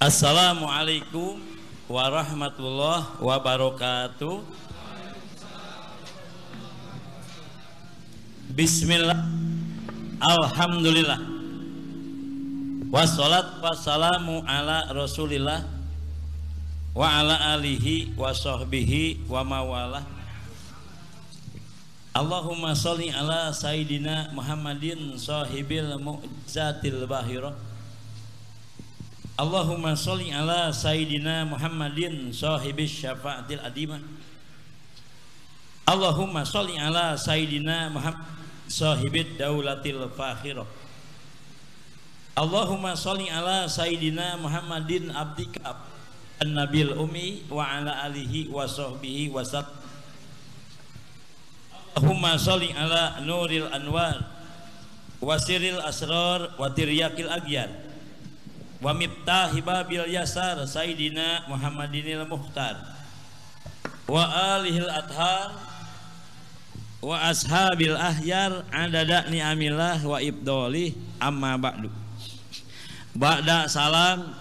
Assalamualaikum warahmatullahi wabarakatuh. Bismillah. Alhamdulillah. Wassalat wassalamu ala Rasulillah wa ala alihi wa sahbihi wa mawalah. Allahumma sholli ala sayyidina Muhammadin sahibil mu'jizatil bahirah Allahumma sholli ala sayyidina Muhammadin sahibis syafaatil adimah Allahumma sholli ala sayyidina Muhammad sahibid daulatil fakhirah Allahumma sholli ala sayyidina Muhammadin abdika an-nabil ummi wa ala alihi wa sahbihi wa sat Allahumma sholli ala nuril anwar wasiril asrar wa tiryakil agyar wa miftahi babil yasar sayidina Muhammadinil Muhtar wa alihil athar wa ashabil ahyar adada ni'amillah wa ibdoli amma ba'du ba'da salam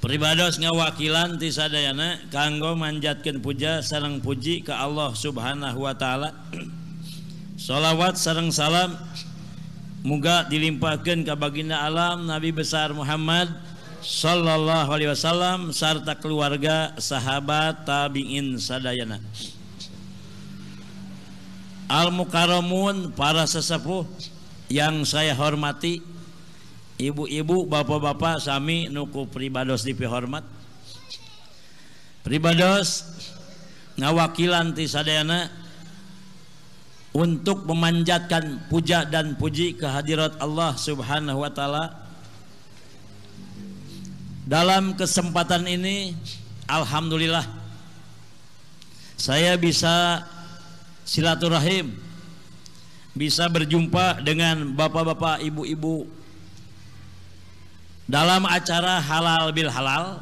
pribados ngawakilan ti sadayana kanggo manjatkeun puja sareng puji ka Allah Subhanahu wa taala sholawat sarang salam dilimpahkan ke Baggina alam nabi besar Muhammad Shallallahu Alai Wasallam sarta keluarga sahabat tabindayana almuqamun para sesepuh yang saya hormati ibu-ibu bapak-bapak Sami nuku pribados dihormat pribados nawakilanti Sadayana untuk memanjatkan puja dan puji kehadirat Allah Subhanahu wa taala. Dalam kesempatan ini alhamdulillah saya bisa silaturahim bisa berjumpa dengan bapak-bapak, ibu-ibu dalam acara halal bil halal,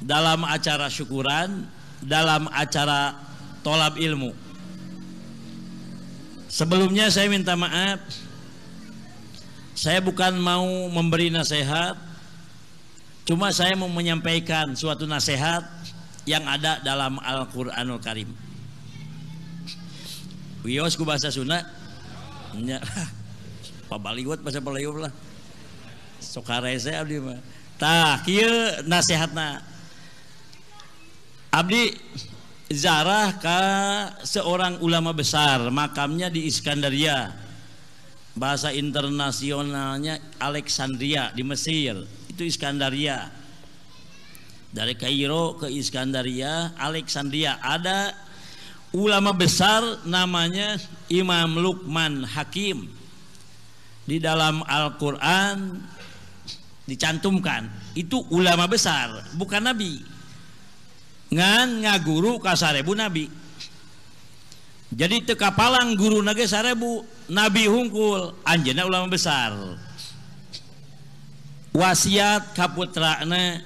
dalam acara syukuran, dalam acara tolab ilmu. Sebelumnya saya minta maaf. Saya bukan mau memberi nasihat. Cuma saya mau menyampaikan suatu nasihat yang ada dalam Al-Qur'anul Karim. Wios ku bahasa Sunda. Pak Baliwat bahasa Balayob lah. Sokarese abdi mah. Tah, nasihatna. Abdi Zarah ke seorang ulama besar makamnya di Iskandaria bahasa internasionalnya Alexandria di Mesir itu Iskandaria dari Kairo ke Iskandaria Alexandria ada ulama besar namanya Imam Lukman Hakim di dalam Al-Quran dicantumkan itu ulama besar bukan nabi ngaguru kas rebu nabi jadi teka palang guru narebu nabi hungkul Anjna ulama besar wasiat kaputrana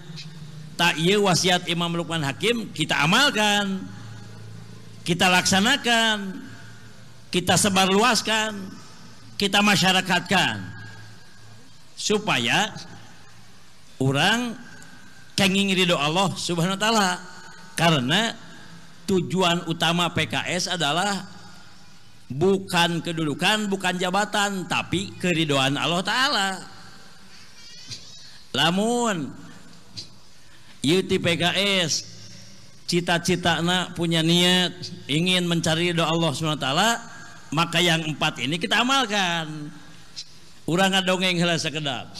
wasiat Imam melakukan Hakim kita amalkan kita laksanakan kita sebar luaskan kita masyarakatkan supaya orang canging Riho Allah subhana ta'ala karena tujuan utama PKS adalah bukan kedudukan bukan jabatan tapi keridoan Allah Ta'ala lamun yuti PKS cita-cita nak punya niat ingin mencari doa Allah SWT maka yang empat ini kita amalkan urang dongeng hela sekedap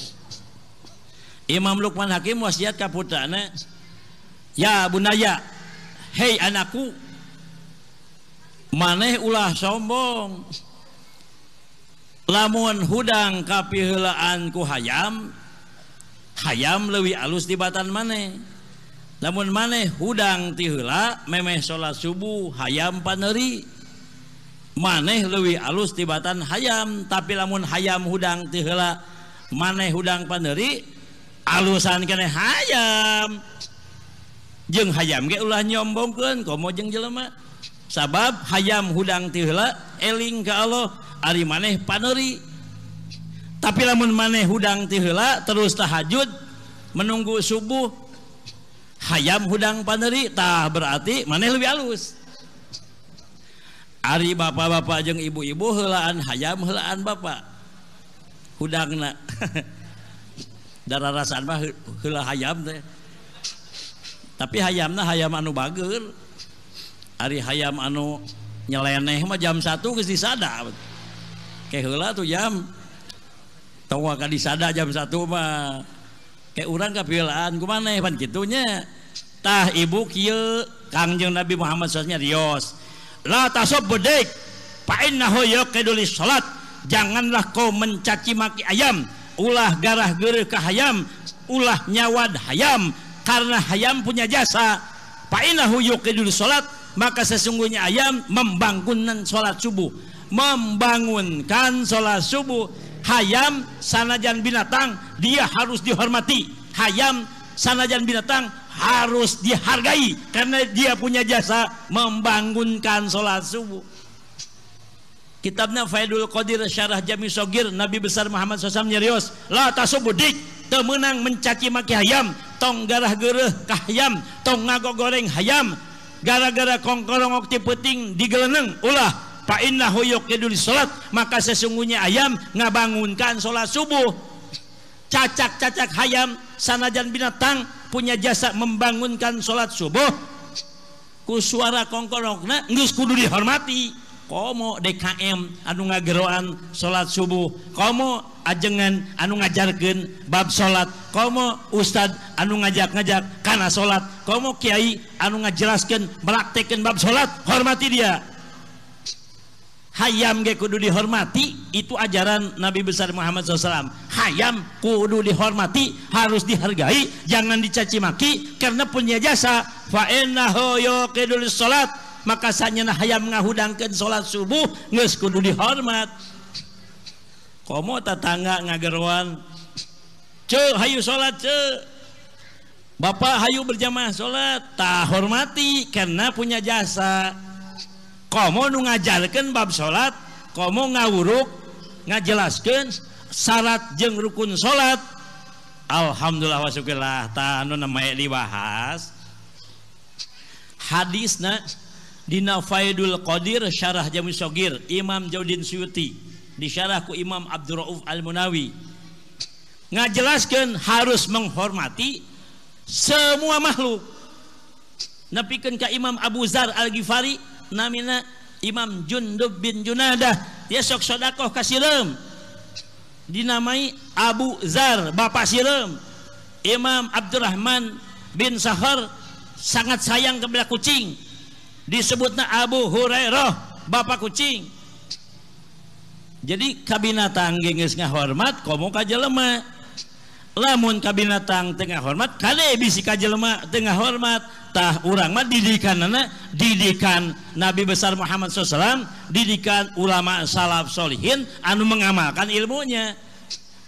Imam Lukman Hakim wasiat kaputana Buaya Hei anakku maneh ulah sombong lauan hudang tapihelaanku hayam hayam lebih alus titan maneh namun maneh hudang tila meeh salat subuh hayam paneri maneh lebih alus dibatan hayam tapi lamun haym hudang tila maneh hudang paneri alusan kaneh hayaam hayam gaklah nyombomng sabab hayam hudang tila eling ke Allah Ari maneh paneri tapilah maneh hudang tila terus tahajud menunggu subuh hayam hudang paneritah berarti man lebih alus Ari bapakbapak jeng ibu-ibuhelaan hayaamaan Bapakdang darah rasaanla haym deh tapi haymlah hayam anu bag hari hayam anu nyelaineh jam satu si jam satu keaan mananyatah Ibuil Kajeng Nabi Muhammadnya Rios janganlah kau mencacimakki ayam ulah garah gerakah hayam ulah nyawad hayam karena ayam punya jasa fa'inahu yuqidul sholat, maka sesungguhnya ayam membangunkan sholat subuh membangunkan sholat subuh hayam sanajan binatang dia harus dihormati hayam sanajan binatang harus dihargai karena dia punya jasa membangunkan sholat subuh kitabnya Faidul Qadir Syarah Jami Sogir Nabi Besar Muhammad SAW nyerius la tasubudik temenang mencaci maki hayam ngkah hayam tong ngagok goreng hayam gara-gara kongkorong okti puting digeleneng ulahnaokdul salat maka sesungguhnya ayam ngabangunkan salat subuh cacak-cacak hayam sanajan binatang punya jasak membangunkan salat subuhku suara kongkorong kudu dihormati DKM anu ngageran salat subuh kamu ajengan anu ngajar gen bab salat kom Ustad anu ngajak- ngajar karena salat kamu Kyai anu ngajelaskan melakktikan bab salat hormati dia hayam ke Kudu dihormati itu ajaran Nabi besar Muhammad SAWlam hayam Kudu dihormati harus dihargai jangan dicaci maki karena punya jasa fanahoyokedulis salat makasanya ayam ngahudangkan salat subuhngeuskudu dihormat tak tangga ngagerwanyu salat Bapak Hayyu berjamaah salat tak hormati karena punya jasa kamu ngajarkan bab salat kamu ngawurruk nga jelas gens salat jeng rukun salat Alhamdulillah wasyulah tan e hadis na Dina Faidul Qadir Syarah Jami Sogir Imam Jaudin Suyuti Disyarah ku Imam Abdul Rauf Al-Munawi Ngajelaskan harus menghormati Semua makhluk Napikan ke Imam Abu Zar Al-Ghifari Namina Imam Jundub bin Junadah Dia sok sodakoh Sirem Dinamai Abu Zar Bapak Sirem Imam Abdurrahman bin Sahar Sangat sayang kepada kucing disebutnya Abu Hurairah bapak kucing jadi kabinatang gengis nggak hormat komo kajelema lamun kabinatang tengah hormat kade bisi kajelema tengah hormat tah urang mah didikan nana didikan Nabi besar Muhammad SAW didikan ulama salaf solihin anu mengamalkan ilmunya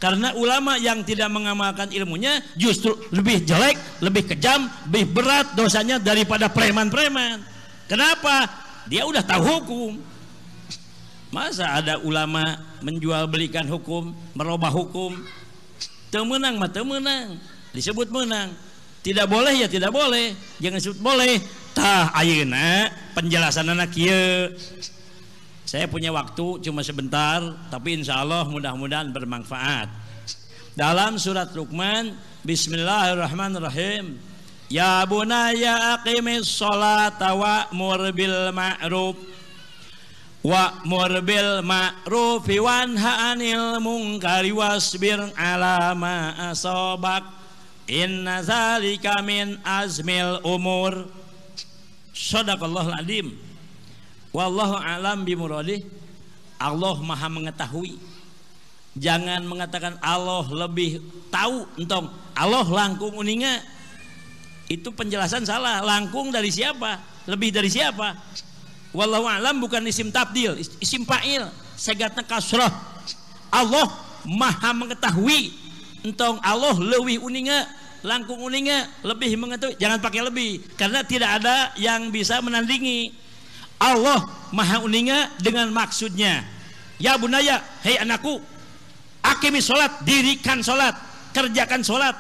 karena ulama yang tidak mengamalkan ilmunya justru lebih jelek, lebih kejam, lebih berat dosanya daripada preman-preman. Kenapa? Dia udah tahu hukum. Masa ada ulama menjual belikan hukum, merubah hukum? Temenang mah temenang, disebut menang. Tidak boleh ya tidak boleh, jangan sebut boleh. Tah ayeuna penjelasan anak kia. Saya punya waktu cuma sebentar, tapi insya Allah mudah-mudahan bermanfaat. Dalam surat Luqman, Bismillahirrahmanirrahim. Ya bunaya aqimis sholata wa'mur bil ma'ruf Wa'mur bil ma'rufi wanha anil mungkari wasbir ala ma asobak Inna zalika min azmil umur Sadaqallahul ladim, Wallahu alam bimuradih Allah maha mengetahui Jangan mengatakan Allah lebih tahu entong Allah langkung uninga itu penjelasan salah. Langkung dari siapa? Lebih dari siapa? Wallahu alam bukan isim tabdil, isim fa'il. Segatna kasroh. Allah maha mengetahui. Entong Allah lebih uninga langkung uninga lebih mengetahui jangan pakai lebih karena tidak ada yang bisa menandingi Allah maha uninga dengan maksudnya ya bunaya hei anakku akimi sholat dirikan sholat kerjakan sholat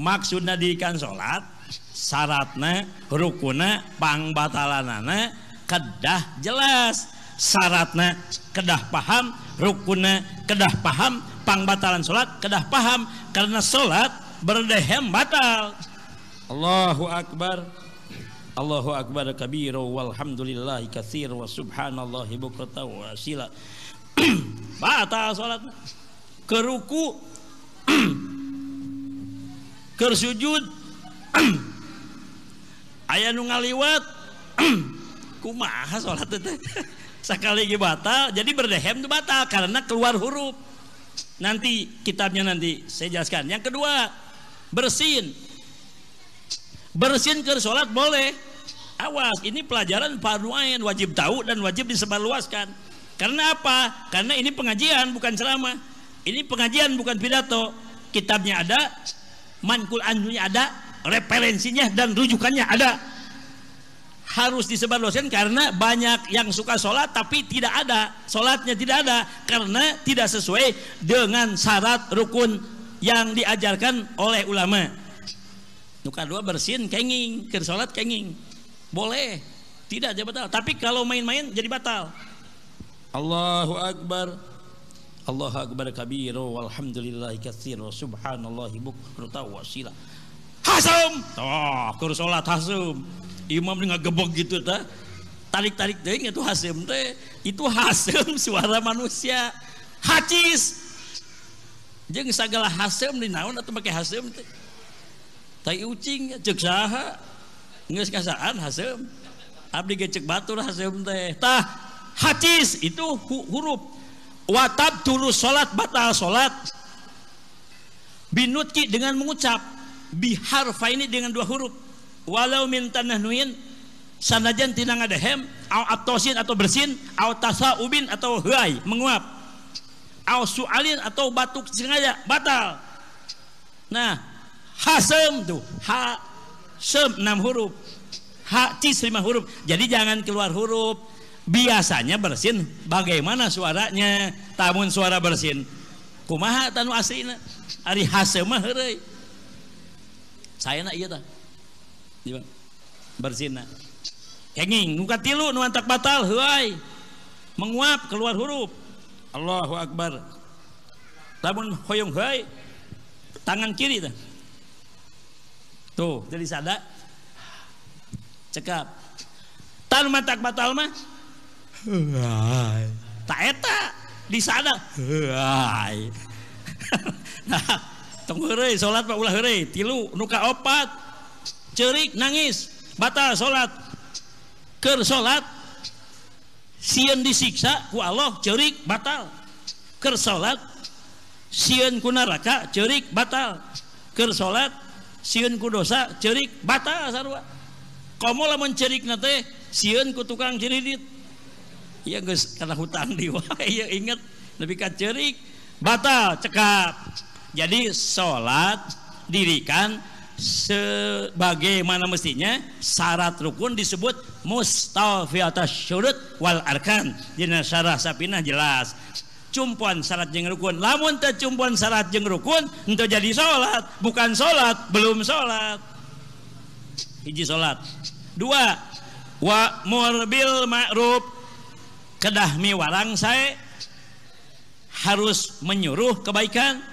maksudnya diikan salat syaratnya rukuna pangbatalanannya kedah jelas syaratnya kedah paham rukuna kedah paham pangbatalan salat kedah paham karena salat berdehem batal Allahu akbar Allahu akbar kabiru walhamdulillahi katsir wa subhanallahi bukrata wa asila batal salat keruku keur sujud aya nu ngaliwat kumaha salat teh sekali lagi batal jadi berdehem itu batal karena keluar huruf nanti kitabnya nanti saya jelaskan yang kedua bersin bersin ke sholat boleh awas ini pelajaran fardu wajib tahu dan wajib disebarluaskan karena apa karena ini pengajian bukan ceramah ini pengajian bukan pidato kitabnya ada mankul anjunya ada referensinya dan rujukannya ada harus disebarluaskan karena banyak yang suka sholat tapi tidak ada sholatnya tidak ada karena tidak sesuai dengan syarat rukun yang diajarkan oleh ulama nuka dua bersin kenging ke sholat kenging boleh tidak jadi batal tapi kalau main-main jadi batal Allahu Akbar Allah akbar kabiru walhamdulillahi katsiru wa sila hasum oh kur salat hasum imam dengan gitu tah tarik-tarik teh itu hasum teh itu hasum suara manusia hajis, jeng segala hasum dinaon atau pakai hasum teh tai ucing cek saha geus kasaan hasum abdi gecek batur hasum teh tah hajis itu huruf watab dulu sholat batal sholat binutki dengan mengucap biharfa ini dengan dua huruf walau min nuin sanajan tina ngadahem au abtosin atau bersin au tasa ubin atau huay menguap au sualin atau batuk sengaja batal nah hasem tuh ha sem enam huruf ha cis lima huruf jadi jangan keluar huruf biasanya bersin bagaimana suaranya tamun suara bersin kumaha tanu aslinya ari hase mah heureuy iya ieu bersin nak kenging nuka tilu nuantak batal heuy menguap keluar huruf Allahu akbar lamun hoyong heuy tangan kiri tah tuh jadi sada cekap tanu matak batal mah oh taeta di sana salat tiluka obat cerrik nangis bata salatker salat siun disiksa kuok cerrik batalker salat siun kunaka cerrik batalker salat siun kudosa cerik bata komlahncerik nate siun ku tukang jeridit iya guys karena hutang di iya inget lebih kacerik batal cekap jadi sholat dirikan sebagaimana mestinya syarat rukun disebut mustafi atas syurut wal arkan jadi syarat sapinah jelas cumpuan syarat jeng rukun lamun cumpuan syarat jeng rukun untuk jadi sholat bukan sholat belum sholat hiji sholat dua wa murbil ma'ruf kedahmi warang saya harus menyuruh kebaikan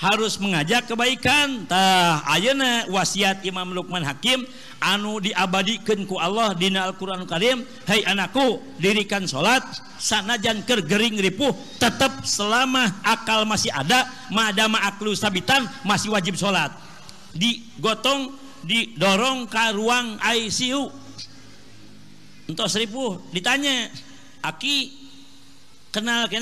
harus mengajak kebaikan tah ayana wasiat Imam Luqman Hakim anu diabadikan ku Allah dina Al-Qur'an Karim hai anakku dirikan solat, sana jangker gering ripuh tetap selama akal masih ada madama aklu sabitan masih wajib sholat digotong didorong ke ruang ICU untuk seripuh ditanya aki kenal ke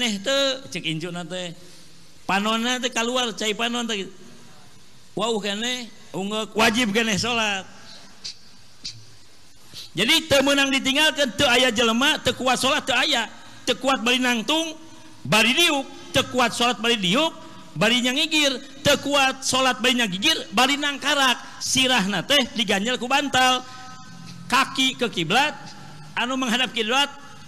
jadi temunang ditinggalkan ke aya jelemah tekuat salat ke aya tekuat Bal natunguk tekuat salat Baluk barinya ngigir tekuat salat banyak gigr bari nangngkarak sirah na digajl ke bantal kaki ke kiblat anu menghadap kit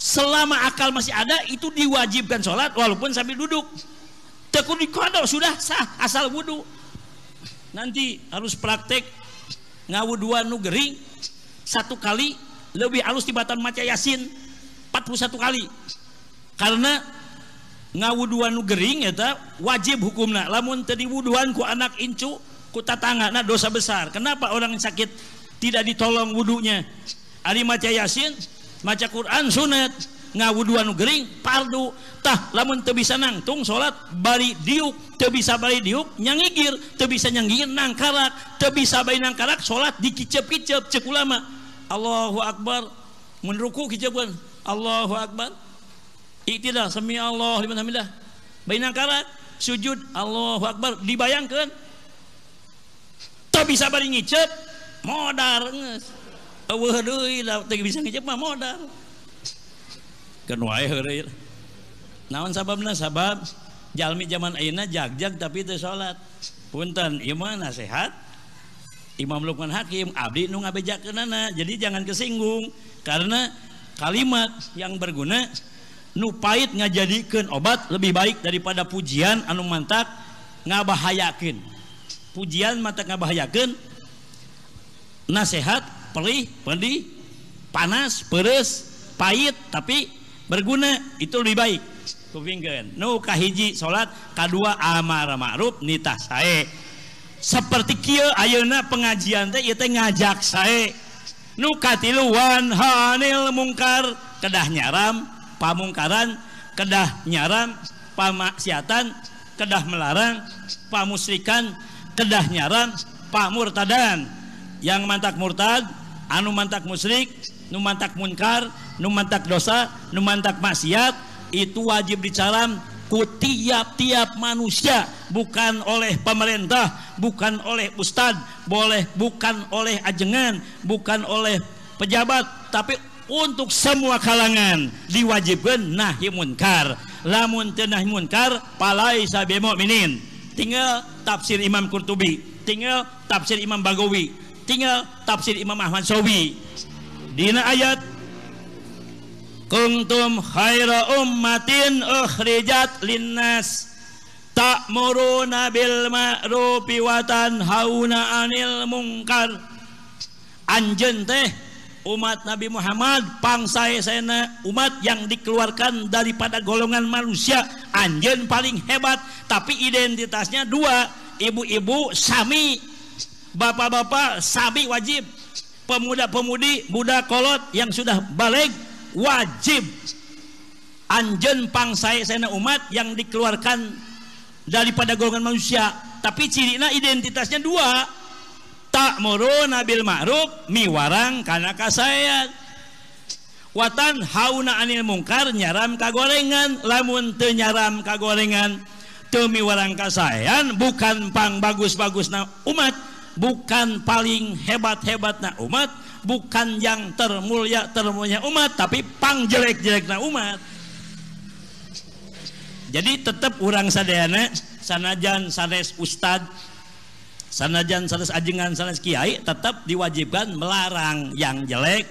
selama akal masih ada itu diwajibkan sholat walaupun sambil duduk tekun di kodok sudah sah asal wudhu nanti harus praktek dua nugeri satu kali lebih halus tibatan maca yasin 41 kali karena ngawuduan gering itu wajib hukumnya lamun tadi wuduan ku anak incu ku tatangga nah dosa besar kenapa orang sakit tidak ditolong wudhunya hari maca yasin maca Quran sunat ngawuuhanring pardutah bisa natung salat bari diup bisa dinya ngikir bisa nyain nangka te bisa bai nangka salat dicep-cep seku lama Allahuakbar menuk keja Allahuakbardah Allahillah sujud Allahuakbar dibayangkan tak bisa baru ngicat modal san zaman tapi itu salat Putan nasehat Imam melakukan Hakim Ab jadi jangan kesinggung karena kalimat yang berguna nupahit ngajakan obat lebih baik daripada pujian anu mantap ngabahayakin pujian mata ngabahayakin nasehat perih, pedih, panas, peres, pahit tapi berguna itu lebih baik. Kupingkan. Nu kahiji solat kadua amar ma'ruf nita sae. Seperti kio ayona pengajian teh kita teh ngajak sae. Nu katilu hanil mungkar kedah nyaram pamungkaran kedah nyaram pamaksiatan kedah melarang pamusrikan kedah nyaram pamurtadan yang mantak murtad anu mantak musyrik nu mantak munkar nu mantak dosa nu mantak maksiat itu wajib dicalam ku tiap-tiap manusia bukan oleh pemerintah bukan oleh ustadz boleh bukan oleh ajengan bukan oleh pejabat tapi untuk semua kalangan diwajibkan nahi munkar lamun tenahi munkar palai sabi minin, tinggal tafsir Imam Qurtubi tinggal tafsir Imam Bagawi tinggal tafsir Imam Ahmad Sawi dina ayat kuntum khaira ummatin ukhrijat linnas muruna bil ma'rufi watan hauna 'anil mungkar anjen teh umat Nabi Muhammad pangsa esena umat yang dikeluarkan daripada golongan manusia anjen paling hebat tapi identitasnya dua ibu-ibu sami bapak-bapak sabi wajib pemuda-pemudi budak kolot yang sudah balik wajib anjen saya sena umat yang dikeluarkan daripada golongan manusia tapi ciri cirina identitasnya dua tak moro nabil ma'ruf miwarang karena saya watan hauna anil mungkar nyaram kagorengan lamun te nyaram kagorengan temi warang kasayan bukan pang bagus-bagus na umat bukan paling hebat-hebatna hebat umat bukan yang termulia termulia umat tapi pang jelek-jelekna umat jadi tetap orang sadayana sanajan sanes ustad sanajan sanes ajengan sanes kiai tetap diwajibkan melarang yang jelek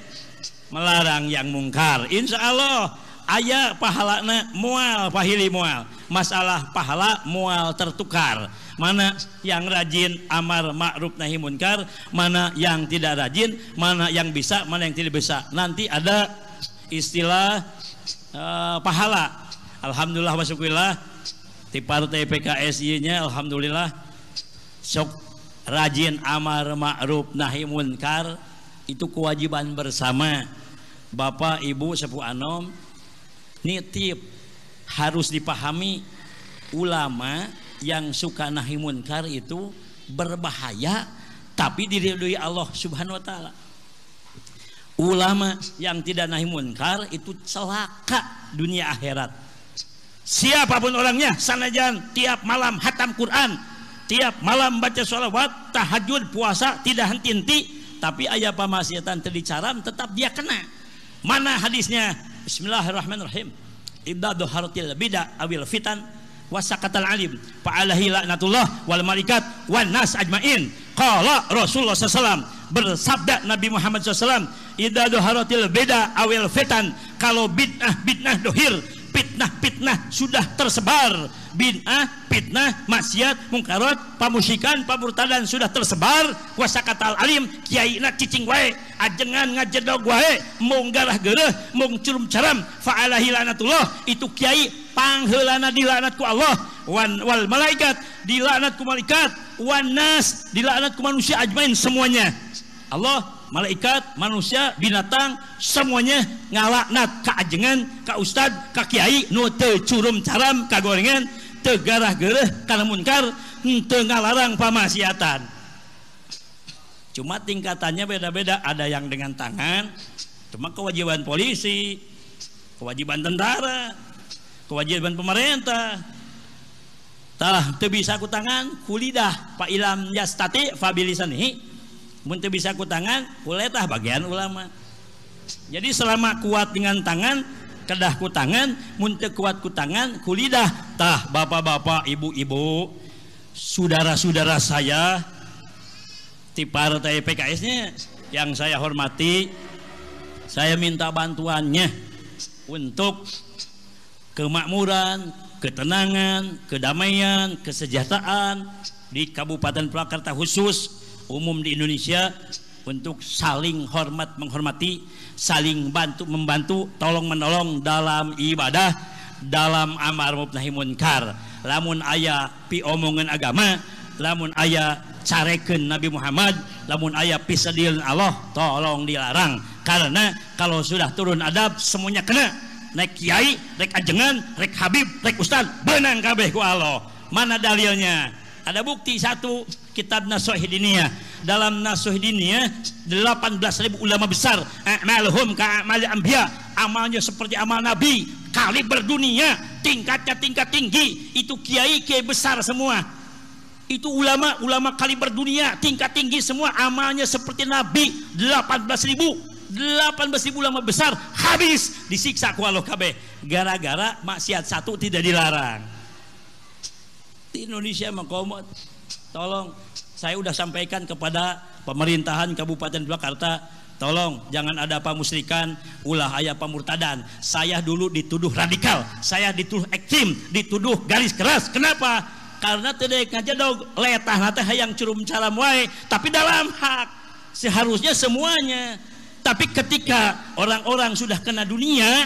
melarang yang mungkar insya Allah ayah pahalana mual pahili mual masalah pahala mual tertukar mana yang rajin amar ma'ruf nahi munkar mana yang tidak rajin mana yang bisa mana yang tidak bisa nanti ada istilah uh, pahala alhamdulillah wasyukurillah di partai PKS nya alhamdulillah sok rajin amar ma'ruf nahi munkar itu kewajiban bersama bapak ibu sepupu anom nitip harus dipahami ulama yang suka nahi munkar itu berbahaya tapi diridhoi Allah Subhanahu wa taala. Ulama yang tidak nahi munkar itu celaka dunia akhirat. Siapapun orangnya, sanajan tiap malam hatam Quran, tiap malam baca sholawat, tahajud, puasa, tidak henti-henti, tapi ayah pemaksiatan terdicaram tetap dia kena. Mana hadisnya? Bismillahirrahmanirrahim. Idza dhahartil bid'ah awil fitan wasakatal alim fa'alahi laknatullah wal marikat wan nas ajmain qala Rasulullah SAW bersabda Nabi Muhammad SAW idza doharatil beda awil fitan kalau bid'ah bid'ah dohir fitnah-fitnah sudah tersebar bid'ah fitnah maksiat mungkarat pamusikan pamurtadan sudah tersebar kuasa kata alim kiai na cicing wae ajengan ngajedog wae mung garah gereh mung curum caram fa'alahi itu kiai panghelana dilaknat ku Allah wan wal malaikat dilaknat ku malaikat wan nas dilaknat ku manusia ajmain semuanya Allah malaikat manusia binatang semuanya ngalaknat keajengan Ka Ustad Ka kiai nu teu curum caram kagorengan teu garah-gereh kana munkar teu ngalarang pamaksiatan cuma tingkatannya beda-beda ada yang dengan tangan cuma kewajiban polisi kewajiban tentara kewajiban pemerintah telah teu bisa ku tangan kulidah pak ilam yastati fabilisan hi mun teu bisa ku tangan kuletah bagian ulama jadi selama kuat dengan tangan kedah ku tangan mun teu kuat ku tangan kulidah tah bapak-bapak ibu-ibu saudara-saudara saya di partai PKS-nya yang saya hormati saya minta bantuannya untuk kemakmuran, ketenangan, kedamaian, kesejahteraan di Kabupaten Purwakarta khusus umum di Indonesia untuk saling hormat menghormati, saling bantu membantu, tolong menolong dalam ibadah, dalam amar nahi munkar. Lamun ayah piomongan agama, lamun ayah carekeun Nabi Muhammad, lamun ayah pisadil Allah, tolong dilarang. Karena kalau sudah turun adab semuanya kena rek kiai, rek ajengan rek Habib rek Ustad benang kabeh ku Allah mana dalilnya ada bukti satu kitab Nasuhidinia dalam Nasuhidinia ribu ulama besar ka amal ambia. amalnya seperti amal nabi kali berdunia, tingkatnya tingkat tinggi itu kiai kiai besar semua itu ulama ulama kali berdunia tingkat tinggi semua amalnya seperti nabi 18 ribu delapan besi bulan besar habis disiksa kualo kabe gara-gara maksiat satu tidak dilarang di Indonesia mengkomot tolong saya sudah sampaikan kepada pemerintahan Kabupaten Jakarta Tolong jangan ada pemusrikan ulah ayah pemurtadan Saya dulu dituduh radikal, saya dituduh ekstrim, dituduh garis keras. Kenapa? Karena tidak ngajak dong letah nate yang curum calam wae, tapi dalam hak seharusnya semuanya tapi ketika orang-orang sudah kena dunia,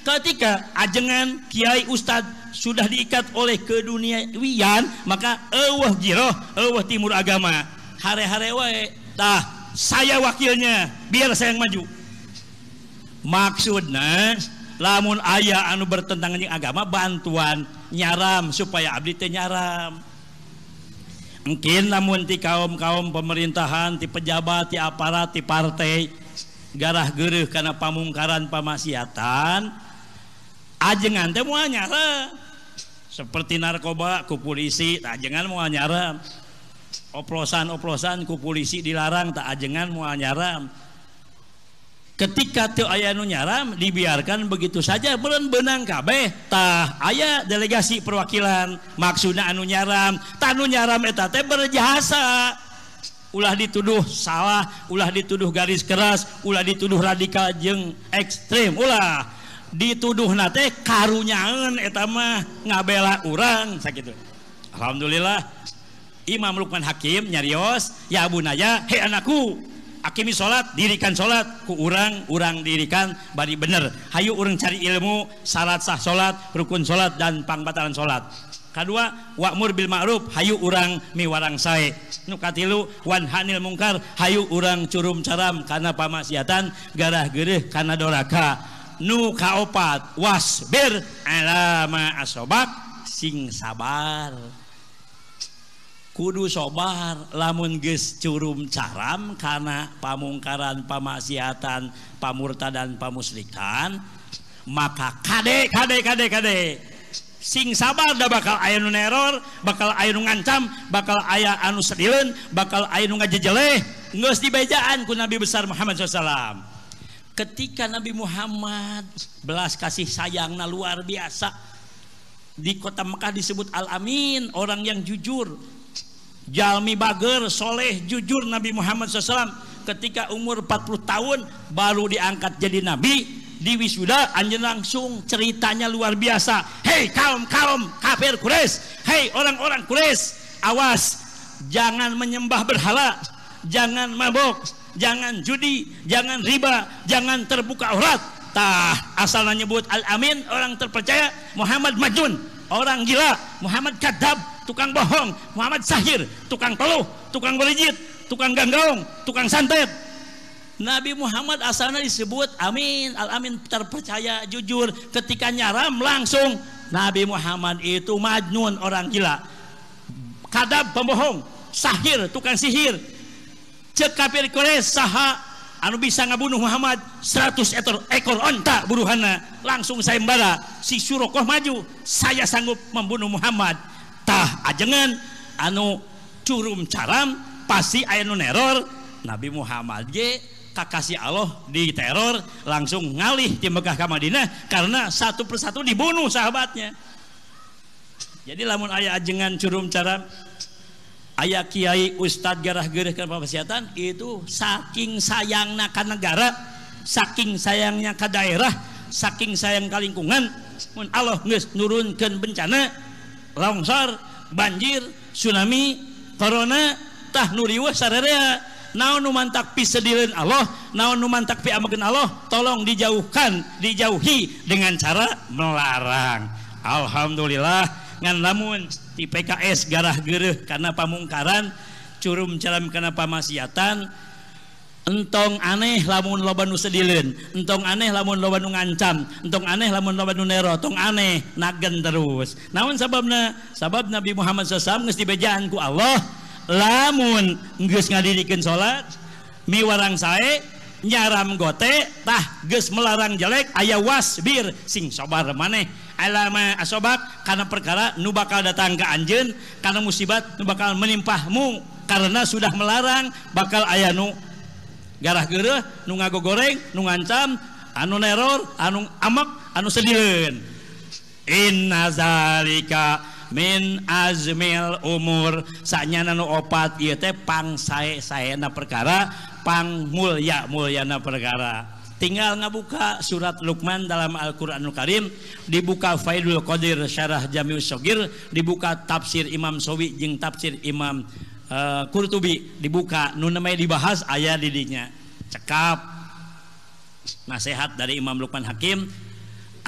ketika ajengan kiai ustadz sudah diikat oleh keduniawian, maka awah jiroh, awah timur agama. Hare-hare wae, tah saya wakilnya, biar saya yang maju. Maksudnya lamun ayah anu bertentangan dengan agama bantuan nyaram supaya abdi teh nyaram mungkin lamun di kaum kaum pemerintahan di pejabat di aparat ti partai garah gereh karena pamungkaran pamaksiatan ajengan teh moal nyara seperti narkoba ku polisi tak ajengan moal nyaram oplosan-oplosan ku polisi dilarang tak ajengan moal nyaram ketika tuh ayah nu nyaram dibiarkan begitu saja belum benang kabeh tah ayah delegasi perwakilan maksudnya anu nyaram tanu nyaram eta teh berjasa dituduh sawah ulah dituduh garis keras lah dituduh radika jeng ekstrim Ulah dituduh nate karunnyaangan etmah ngabela rang sakit Alhamdulillah Imam melakukan Hakim nyarios yabunya he anakku salat dirikan salat ku orangrang-urang dirikan bari bener Hayu orangrang cari ilmusyarat sah salat rukun salat danpangmbatalan salat kedua Wamur Bil ma'rruf Hayyu urang mi warangsai nukatilu Wa hanil mungkar Hayu urang Currum ceram karena pamaksiatan darah gereih karena doraaka nu kauopat wasbirlama as sobat sing sabar kudu sobar lamun ges curum caram karena pamungkaran pamaksiatan dan pamuslikan maka kade kade kade kade sing sabar dah bakal aya nu neror bakal aya nu ngancam bakal aya anu sedileun bakal aya nu ngajejeleh geus dibejaan ku Nabi besar Muhammad SAW ketika Nabi Muhammad belas kasih sayangna luar biasa di kota Mekah disebut Al-Amin orang yang jujur Jalmi Bager Soleh jujur Nabi Muhammad SAW ketika umur 40 tahun baru diangkat jadi nabi di wisuda anjir langsung ceritanya luar biasa hei kaum kaum kafir kures hei orang-orang kures awas jangan menyembah berhala jangan mabok jangan judi jangan riba jangan terbuka aurat tah asalnya buat al amin orang terpercaya Muhammad Majun, orang gila Muhammad kadab tukang bohong Muhammad Sahir tukang peluh tukang berijit tukang ganggaung tukang santet Nabi Muhammad asalnya disebut amin al-amin terpercaya jujur ketika nyaram langsung Nabi Muhammad itu majnun orang gila kadab pembohong sahir tukang sihir cekapir kafir saha anu bisa ngabunuh Muhammad 100 ekor, ekor onta buruhana langsung saya embara si Surokoh maju saya sanggup membunuh Muhammad ajengan anu curum cararam pasti ayaunor Nabi Muhammad J Ka kasih Allah di teror langsung ngali di Megah kam Madinah karena satu persatu dibunuh sahabatnya jadi la aya ajengan curarum cararam aya Kyai Ustadzgararah-gere keehatan itu saking sayang na ke negara saking sayangnya ke daerah saking sayang ke lingkungan Allah nurrunkan bencana dan rongsar banjir tsunami Taronatah Nurwaaria Naon Numantak sendirilin Allah Naon Numantak Allah tolong dijauhkan dijauhi dengan cara melarang Alhamdulillah ngan namun di PKS Garah Ger karena pamungkaran Currumceram Ken masihihatan dan ng aneh lamun loban Nudilin entung aneh lamun loban nungancam entung aneh lamunban aneh na terus namun sababnya sahabat Nabi Muhammad sessam mestiaanku Allah lamun ngadikin salat mi warang saya nyaram gotektah ge melarang jelek ayah was bir sing sobar manehlama as sobat karena perkara nu bakal datang ke Anjen karena musibbat bakal menimpahmu karena sudah melarang bakal ayah nu gere nu ngago goreng nungancam anunor anu a anunaza az umurnya opatpang saya perkara pang mul perkara tinggal ngabuka surat Lukman dalam Alquranu Karim dibuka Faidul Qodir Syyarah Jamilshogir dibuka tafsir Imam Showi Jing tafsir Imam a kurubi eh, dibuka nunai dibahas ayah didiknya cekap nasehat dari Imam Lukman Hakim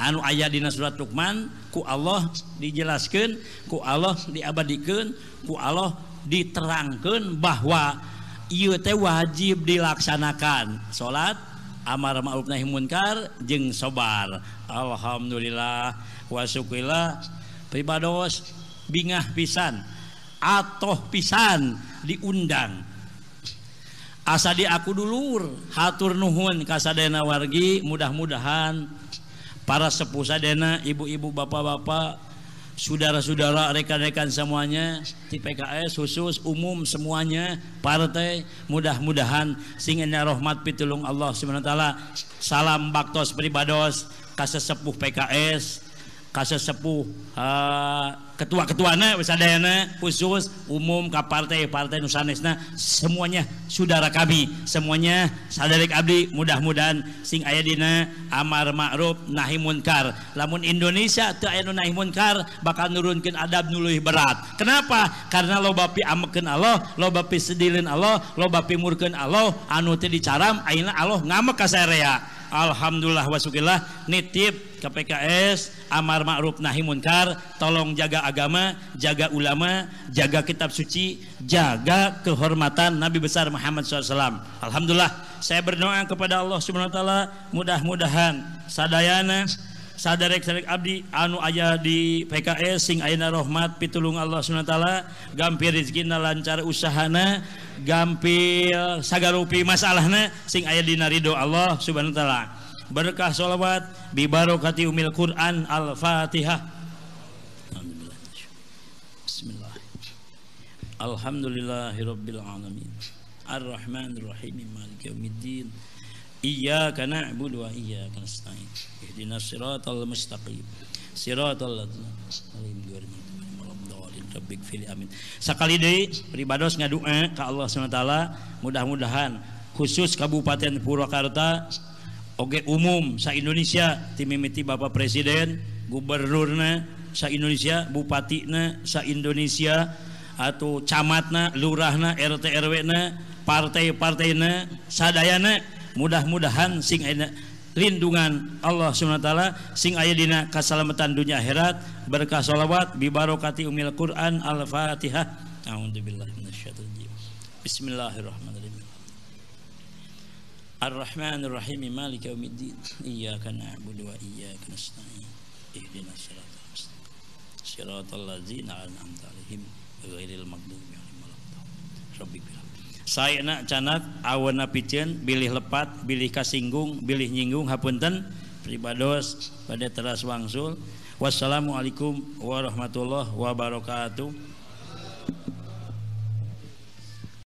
anu ayahdina surat Lukman ku Allah dijelaskan ku Allah diabadikan ku Allah diterangkan bahwa Iuti wajib dilaksanakan salat ama Raluknahi munkar jeng sobar Alhamdulillah waslah pribados bingah pisan atoh pisan diundang asa di aku dulur hatur nuhun kasadena wargi mudah-mudahan para sepuh sadena, ibu-ibu bapak-bapak saudara-saudara rekan-rekan semuanya di PKS khusus umum semuanya partai mudah-mudahan singinnya rahmat pitulung Allah subhanahu taala salam baktos pribados kasesepuh PKS kasesepuh uh, eh, ketua-ketuana sadayana khusus umum ka partai-partai nusanesna semuanya saudara kami semuanya sadarik abdi mudah-mudahan sing aya dina amar ma'ruf nahi munkar lamun Indonesia teu aya nu nahi munkar bakal nurunkeun adab nu berat kenapa karena loba pi amekeun Allah loba pi sedilin Allah loba pi murkin Allah anu teu dicaram ayeuna Allah ngamek ka sarea Alhamdulillah wasukillah nitip ke PKS amar ma'ruf nahi munkar tolong jaga agama jaga ulama jaga kitab suci jaga kehormatan Nabi besar Muhammad SAW Alhamdulillah saya berdoa kepada Allah Subhanahu Wa Taala mudah-mudahan sadayana sadarek-sadarek abdi anu ayah di PKS sing aina rahmat pitulung Allah Subhanahu Wa Taala gampir rizkina lancar usahana gampil sagarupi masalahnya sing ayat narido Allah subhanahu Wa ta'ala berkah sholawat bibarokati umil Quran al-fatihah Bismillah Alhamdulillahirabbil alamin ar rahim Maliki yaumiddin Iyyaka na'budu wa iyyaka nasta'in Ihdinas siratal mustaqim Siratal ladzina an'amta min Sakali pribanya doa kalau Allah Suhanaala mudah-mudahan khusus Kabupaten Purakarta OG umum sa Indonesia timiti Bapak presiden Gubernurna sa Indonesia bupatina sanesi atau Camatna Lurahna RTR Wna partai Partaina Sadayana mudah-mudahan sing enak lindungan Allah SWT sing aya dina kasalamatan dunia akhirat berkah salawat bibarokati umil Quran al-fatihah a'udzubillah minasyaitonir bismillahirrahmanirrahim Ar-Rahmanir-Rahim Maliki yaumiddin Iyyaka na'budu wa iyyaka nasta'in Ihdinas siratal mustaqim Siratal ladzina an'amta 'alaihim ghairil maghdubi 'alaihim waladdallin Rabbi saya nak canak awana pijen bilih lepat bilih kasinggung bilih nyinggung hapunten pribados pada teras wangsul wassalamualaikum warahmatullahi wabarakatuh